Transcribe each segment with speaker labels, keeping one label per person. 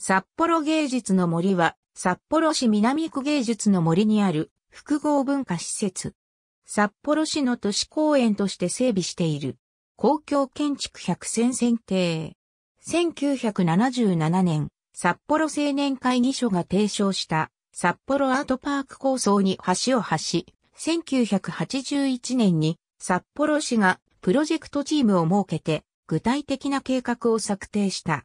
Speaker 1: 札幌芸術の森は、札幌市南区芸術の森にある複合文化施設。札幌市の都市公園として整備している公共建築百選選定。1977年、札幌青年会議所が提唱した札幌アートパーク構想に橋を橋1981年に札幌市がプロジェクトチームを設けて具体的な計画を策定した。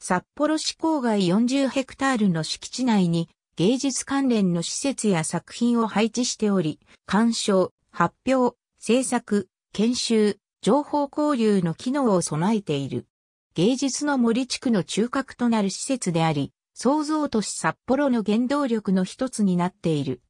Speaker 1: 札幌市郊外40ヘクタールの敷地内に芸術関連の施設や作品を配置しており、鑑賞、発表、制作、研修、情報交流の機能を備えている。芸術の森地区の中核となる施設であり、創造都市札幌の原動力の一つになっている。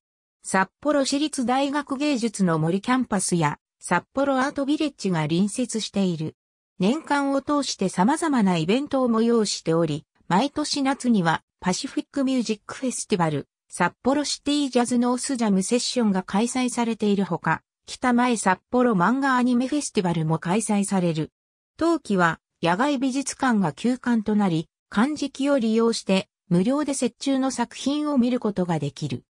Speaker 1: 札幌市立大学芸術の森キャンパスや札幌アートビレッジが隣接している。年間を通して様々なイベントを催しており、毎年夏にはパシフィックミュージックフェスティバル、札幌シティジャズノースジャムセッションが開催されているほか、北前札幌漫画アニメフェスティバルも開催される。冬季は野外美術館が休館となり、漢字機を利用して無料で設中の作品を見ることができる。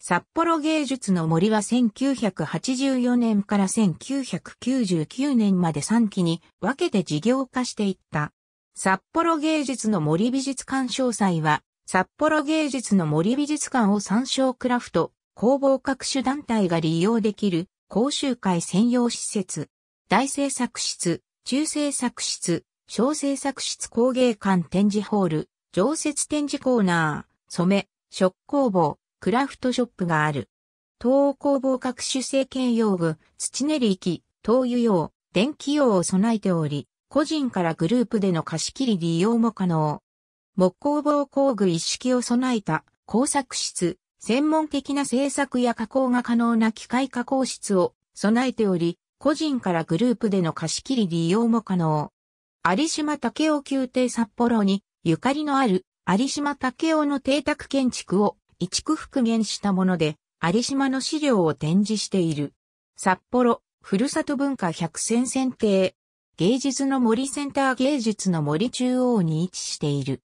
Speaker 1: 札幌芸術の森は1984年から1999年まで3期に分けて事業化していった。札幌芸術の森美術館詳細は、札幌芸術の森美術館を参照クラフト、工房各種団体が利用できる講習会専用施設、大制作室、中制作室、小制作室工芸館展示ホール、常設展示コーナー、染、め、食工房、クラフトショップがある。東欧工房各種製兼用具、土練り機、灯油用、電気用を備えており、個人からグループでの貸し切り利用も可能。木工房工具一式を備えた工作室、専門的な製作や加工が可能な機械加工室を備えており、個人からグループでの貸し切り利用も可能。有島武雄宮廷札幌にゆかりのある有島武雄の邸宅建築を一区復元したもので、有島の資料を展示している。札幌、ふるさと文化百選選定。芸術の森センター芸術の森中央に位置している。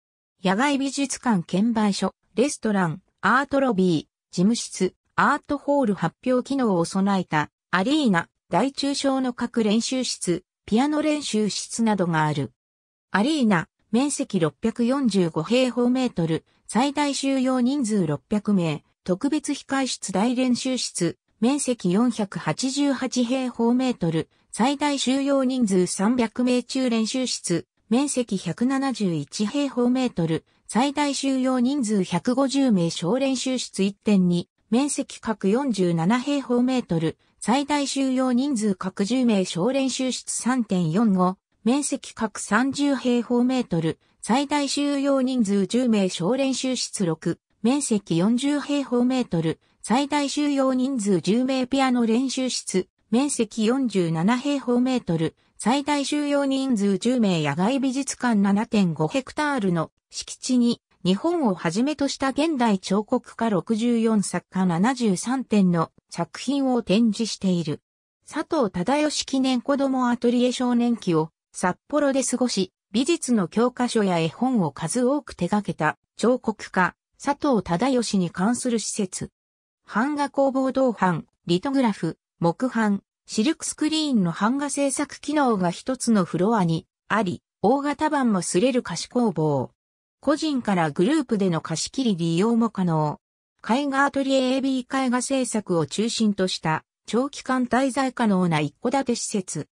Speaker 1: 野外美術館券売所、レストラン、アートロビー、事務室、アートホール発表機能を備えた、アリーナ、大中小の各練習室、ピアノ練習室などがある。アリーナ、面積645平方メートル、最大収容人数600名、特別控室大練習室、面積488平方メートル、最大収容人数300名中練習室、面積171平方メートル、最大収容人数150名小練習室1.2、面積各47平方メートル、最大収容人数各10名小練習室3.45、面積各30平方メートル、最大収容人数10名小練習室6、面積40平方メートル、最大収容人数10名ピアノ練習室、面積47平方メートル、最大収容人数10名野外美術館7.5ヘクタールの敷地に、日本をはじめとした現代彫刻家64作家73点の作品を展示している。佐藤忠義記念子供アトリエ少年期を札幌で過ごし、美術の教科書や絵本を数多く手掛けた彫刻家、佐藤忠義に関する施設。版画工房同版、リトグラフ、木版、シルクスクリーンの版画制作機能が一つのフロアにあり、大型版も擦れる貸し工房。個人からグループでの貸し切り利用も可能。絵画アトリエ AB 絵画制作を中心とした長期間滞在可能な一戸建て施設。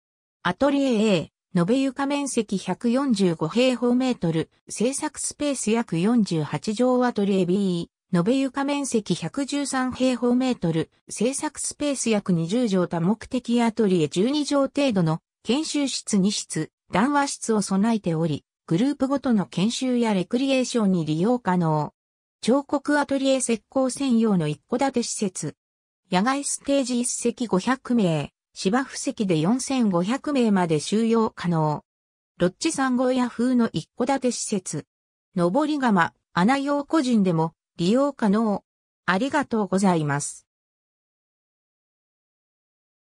Speaker 1: アトリエ A、延べ床面積145平方メートル、制作スペース約48畳アトリエ B、延べ床面積113平方メートル、制作スペース約20畳多目的アトリエ12畳程度の研修室2室、談話室を備えており、グループごとの研修やレクリエーションに利用可能。彫刻アトリエ石膏専用の一戸建て施設。野外ステージ一席500名。芝布石で4500名まで収容可能。ロッチ産小屋風の一戸建て施設。登り窯、穴用個人でも利用可能。ありがとうございます。